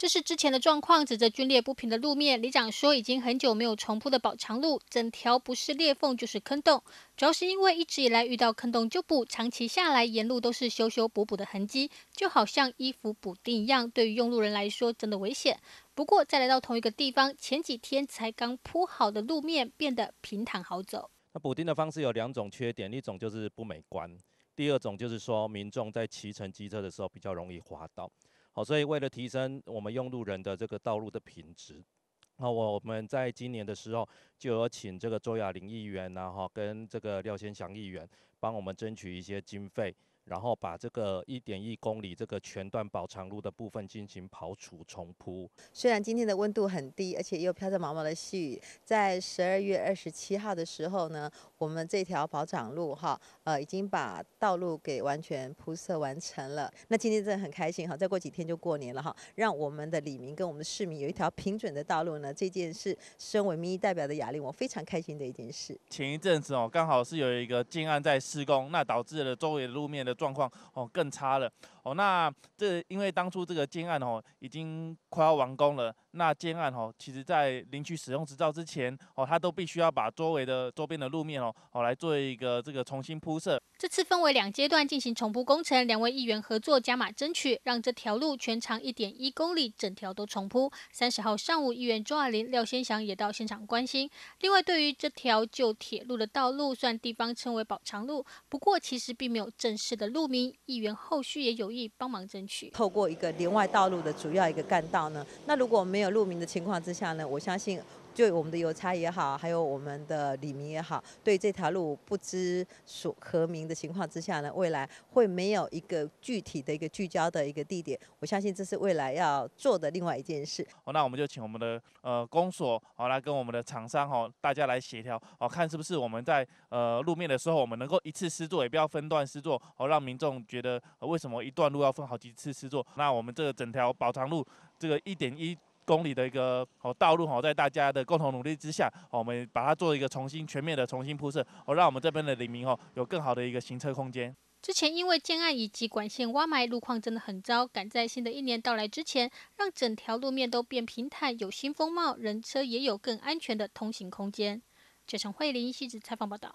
这是之前的状况，指着龟裂不平的路面，里长说已经很久没有重铺的宝长路，整条不是裂缝就是坑洞，主要是因为一直以来遇到坑洞就补，长期下来沿路都是修修补补的痕迹，就好像衣服补丁一样，对于用路人来说真的危险。不过再来到同一个地方，前几天才刚铺好的路面变得平坦好走。那补丁的方式有两种缺点，一种就是不美观，第二种就是说民众在骑乘机车的时候比较容易滑倒。好，所以为了提升我们用路人的这个道路的品质，那我们在今年的时候就有请这个周亚玲议员，然后跟这个廖先祥议员帮我们争取一些经费。然后把这个一点一公里这个全段保长路的部分进行刨除重铺。虽然今天的温度很低，而且又飘着毛毛的细雨，在十二月二十七号的时候呢，我们这条保长路哈，呃，已经把道路给完全铺设完成了。那今天真的很开心哈，再过几天就过年了哈，让我们的李明跟我们的市民有一条平整的道路呢，这件事身为民意代表的雅丽，我非常开心的一件事。前一阵子哦，刚好是有一个建案在施工，那导致了周围路面的。的状况哦更差了哦，那这因为当初这个建案哦已经快要完工了，那建案哦其实在领取使用执照之前哦，它都必须要把周围的周边的路面哦哦来做一个这个重新铺设。这次分为两阶段进行重铺工程，两位议员合作加码争取，让这条路全长一点一公里，整条都重铺。三十号上午，议员周亚林、廖先祥也到现场关心。另外，对于这条旧铁路的道路，算地方称为宝长路，不过其实并没有正式。的路名，议员后续也有意帮忙争取，透过一个连外道路的主要一个干道呢。那如果没有路名的情况之下呢，我相信。就我们的邮差也好，还有我们的李明也好，对这条路不知所何名的情况之下呢，未来会没有一个具体的一个聚焦的一个地点。我相信这是未来要做的另外一件事。哦，那我们就请我们的呃公所好来跟我们的厂商好大家来协调，哦，看是不是我们在呃路面的时候，我们能够一次施作，也不要分段施作，哦，让民众觉得为什么一段路要分好几次施作？那我们这个整条宝长路这个一点一。公里的一个哦道路哦，在大家的共同努力之下，我们把它做一个重新全面的重新铺设哦，让我们这边的黎明哦有更好的一个行车空间。之前因为建案以及管线挖埋，路况真的很糟，赶在新的一年到来之前，让整条路面都变平坦，有新风貌，人车也有更安全的通行空间。陈惠林细致采访报道。